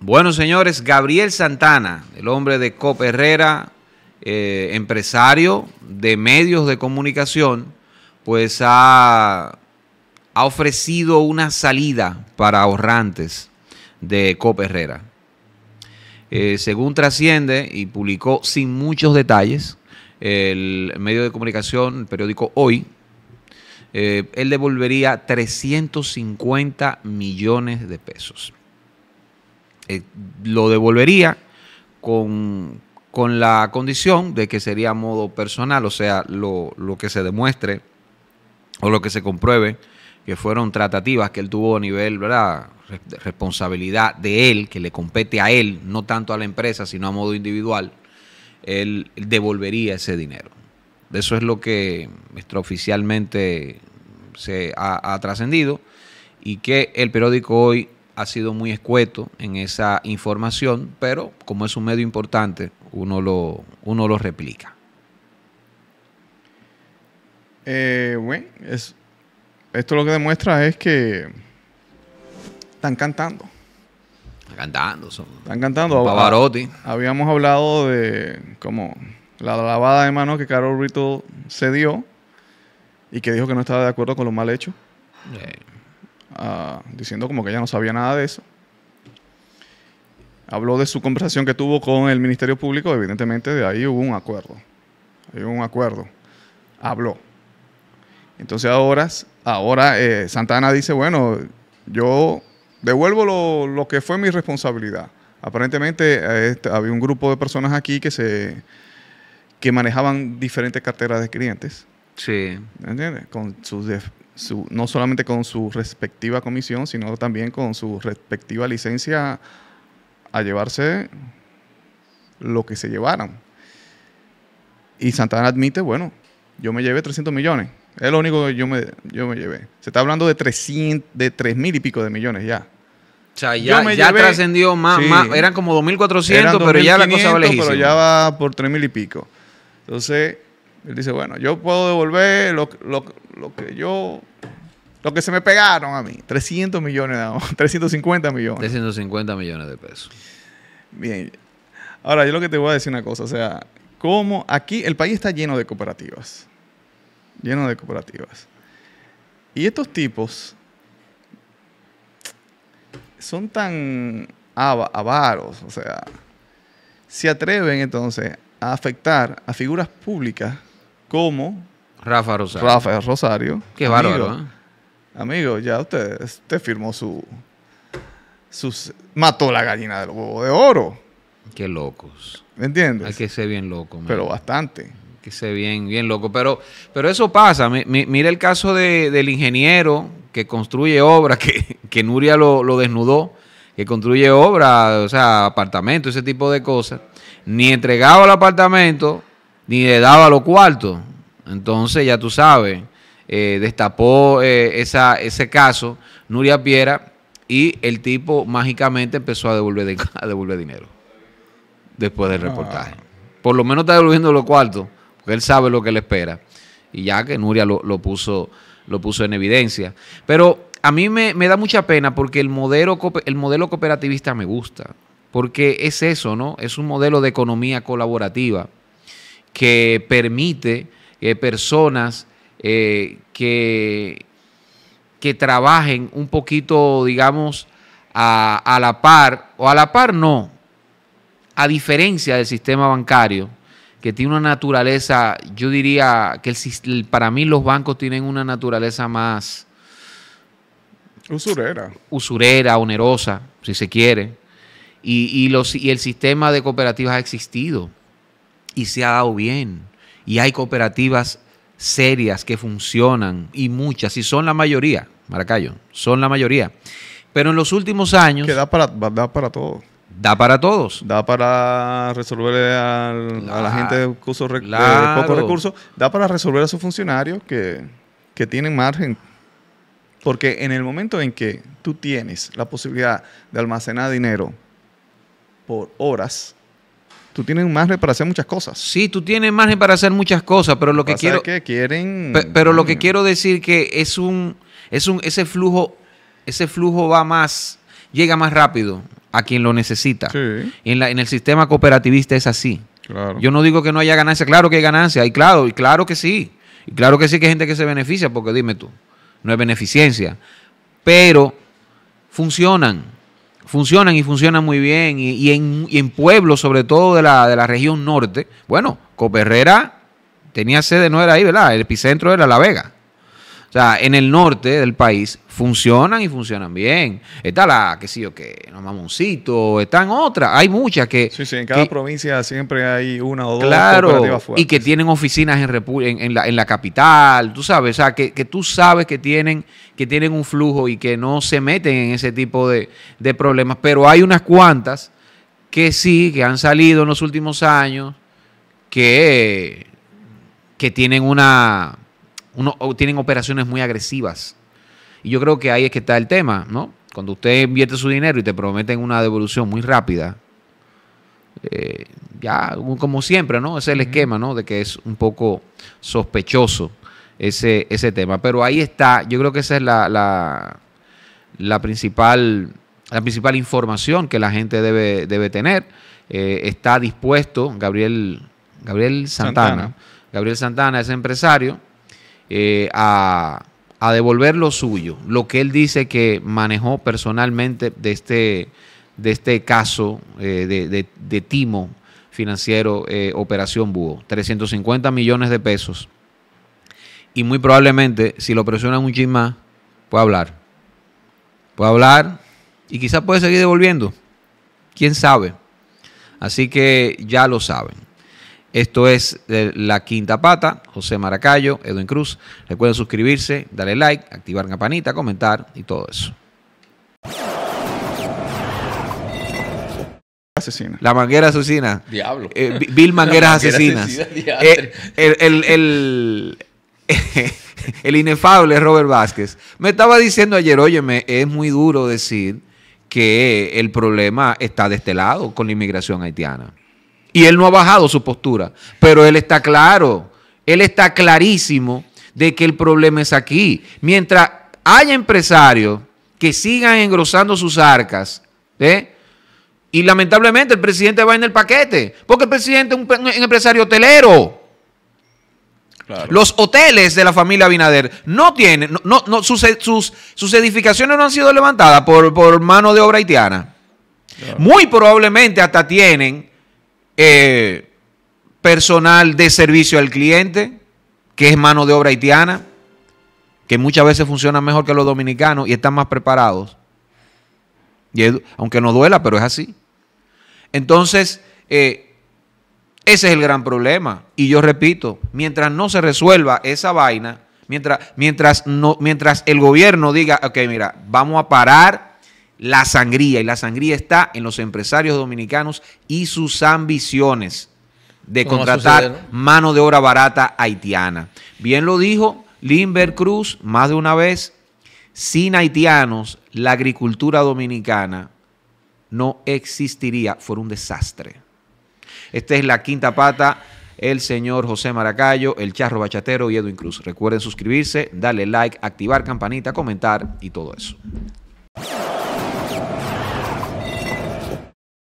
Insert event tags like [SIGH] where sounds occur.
Bueno, señores, Gabriel Santana, el hombre de Cop Herrera, eh, empresario de medios de comunicación, pues ha, ha ofrecido una salida para ahorrantes de Cop Herrera. Eh, según trasciende y publicó sin muchos detalles el medio de comunicación, el periódico Hoy, eh, él devolvería 350 millones de pesos. Eh, lo devolvería con, la condición de que sería a modo personal, o sea, lo, que se demuestre o lo que se compruebe que fueron tratativas que él tuvo a nivel, ¿verdad? responsabilidad de él, que le compete a él, no tanto a la empresa, sino a modo individual, él devolvería ese dinero. Eso es lo que extraoficialmente se ha trascendido y que el periódico hoy ha sido muy escueto en esa información, pero como es un medio importante, uno lo, uno lo replica. Eh, bueno, es, esto lo que demuestra es que están cantando. Están cantando. Son, están cantando. Pavarotti. Habíamos hablado de como la lavada de manos que Carol rito se dio y que dijo que no estaba de acuerdo con lo mal hecho. eh Ah, diciendo como que ella no sabía nada de eso. Habló de su conversación que tuvo con el Ministerio Público, evidentemente de ahí hubo un acuerdo. Hay un acuerdo. Habló. Entonces ahora, ahora eh, Santana dice, bueno, yo devuelvo lo, que fue mi responsabilidad. Aparentemente eh, había un grupo de personas aquí que se que manejaban diferentes carteras de clientes. Sí. ¿Entiendes? Con sus no solamente con su respectiva comisión, sino también con su respectiva licencia a llevarse lo que se llevaran. Y Santana admite, bueno, yo me llevé 300 millones. Es lo único que yo me, yo me llevé. Se está hablando de 300, de 3 mil y pico de millones ya. O sea, ya, ya trascendió más, más, Eran como 2.400, pero ya la cosa va lejísima. Pero ya va por mil y pico. Entonces, él dice, bueno, yo puedo devolver lo, que yo lo que se me pegaron a mí, 300 millones, de 350 [LAUGHS] millones. 350 millones de pesos. Bien. Ahora, yo lo que te voy a decir una cosa, o sea, como aquí el país está lleno de cooperativas. Lleno de cooperativas. Y estos tipos son tan avaros, o sea, se atreven entonces a afectar a figuras públicas como Rafa Rosario. Rafa Rosario. Qué bárbaro. Amigo, ¿eh? ya usted, firmó su, mató la gallina del huevo de oro. Qué locos. ¿Me entiendes? Hay que ser bien loco. Pero bastante. Hay que ser bien, bien loco. Pero, pero eso pasa. mira el caso del ingeniero que construye obras, que, Nuria lo, lo, desnudó, que construye obras, o sea, apartamentos, ese tipo de cosas. Ni entregaba el apartamento, ni le daba los cuartos. Entonces, ya tú sabes, eh, destapó eh, esa, ese caso Nuria Piera y el tipo mágicamente empezó a devolver, [LAUGHS] dinero después del ah. reportaje. Por lo menos está devolviendo los cuartos, porque él sabe lo que le espera. Y ya que Nuria lo, puso, lo puso en evidencia. Pero a mí me, da mucha pena porque el modelo, el modelo cooperativista me gusta. Porque es eso, ¿no? Es un modelo de economía colaborativa que permite que eh, personas eh, que, que trabajen un poquito, digamos, a, la par, o a la par no, a diferencia del sistema bancario, que tiene una naturaleza, yo diría que el, para mí los bancos tienen una naturaleza más... Usurera. Usurera, onerosa, si se quiere. y, los, y el sistema de cooperativas ha existido y se ha dado bien. Y hay cooperativas serias que funcionan y muchas, y son la mayoría, Maracayo, son la mayoría. Pero en los últimos años... Que da para, da para todos da para todos. Da para resolver a la gente de, cursos eh, pocos recursos, da para resolver a sus funcionarios que, que, tienen margen. Porque en el momento en que tú tienes la posibilidad de almacenar dinero por horas, Tú tienes margen para hacer muchas cosas. Sí, tú tienes margen para hacer muchas cosas, pero lo que quiero. Que quieren. pero lo que mm. quiero decir que es un, es un, ese flujo, ese flujo va más, llega más rápido a quien lo necesita. En, la, en el sistema cooperativista es así. Yo no digo que no haya ganancia, claro que hay ganancia, y claro, y claro que sí. Y claro que sí que hay gente que se beneficia, porque dime tú, no es beneficencia. Pero funcionan funcionan y funcionan muy bien, y, en, y en, pueblos, sobre todo de la, de la región norte, bueno, Coperrera tenía sede, no era ahí, ¿verdad? El epicentro era La Vega. O sea, en el norte del país funcionan y funcionan bien. Está la, qué sé yo, que no mamoncito, están otras. Hay muchas que. Sí, sí, en cada provincia siempre hay una o dos claro, Y que tienen oficinas en, en, la, capital, tú sabes. O sea, que, tú sabes que tienen, que tienen un flujo y que no se meten en ese tipo de, de problemas. Pero hay unas cuantas que sí, que han salido en los últimos años, que, que tienen una uno, tienen operaciones muy agresivas. Y yo creo que ahí es que está el tema, ¿no? Cuando usted invierte su dinero y te prometen una devolución muy rápida, eh, ya como siempre, ¿no? Ese es el esquema, ¿no? De que es un poco sospechoso ese, ese tema. Pero ahí está, yo creo que esa es la, la, principal, la principal información que la gente debe, debe tener. Eh, está dispuesto Gabriel, Gabriel Santana, Gabriel Santana es empresario, eh, a, devolver lo suyo, lo que él dice que manejó personalmente de este, de este caso eh, de, timo financiero eh, Operación Búho, 350 millones de pesos. Y muy probablemente, si lo presionan un puede hablar. Puede hablar y quizás puede seguir devolviendo. ¿Quién sabe? Así que ya lo saben. Esto es eh, La Quinta Pata, José Maracayo, Edwin Cruz. Recuerden suscribirse, darle like, activar la campanita, comentar y todo eso. Asesina. La manguera asesina. Diablo. Eh, Bill Mangueras Asesinas. Eh, el, [LAUGHS] el, inefable Robert Vázquez. Me estaba diciendo ayer, óyeme, es muy duro decir que el problema está de este lado con la inmigración haitiana. Y él no ha bajado su postura, pero él está claro, él está clarísimo de que el problema es aquí. Mientras haya empresarios que sigan engrosando sus arcas, ¿eh? y lamentablemente el presidente va en el paquete, porque el presidente es un, empresario hotelero. Los hoteles de la familia Abinader no tienen, sus, sus, edificaciones no han sido levantadas por, mano de obra haitiana. Muy probablemente hasta tienen eh, personal de servicio al cliente, que es mano de obra haitiana, que muchas veces funciona mejor que los dominicanos y están más preparados. Y aunque no duela, pero es así. Entonces, eh, ese es el gran problema. Y yo repito, mientras no se resuelva esa vaina, mientras, mientras, no, mientras el gobierno diga, ok, mira, vamos a parar la sangría y la sangría está en los empresarios dominicanos y sus ambiciones de contratar mano de obra barata haitiana. Bien lo dijo Limber Cruz más de una vez, sin haitianos la agricultura dominicana no existiría, fue un desastre. Esta es la quinta pata, el señor José Maracayo, el charro bachatero y Edwin Cruz. Recuerden suscribirse, darle like, activar campanita, comentar y todo eso.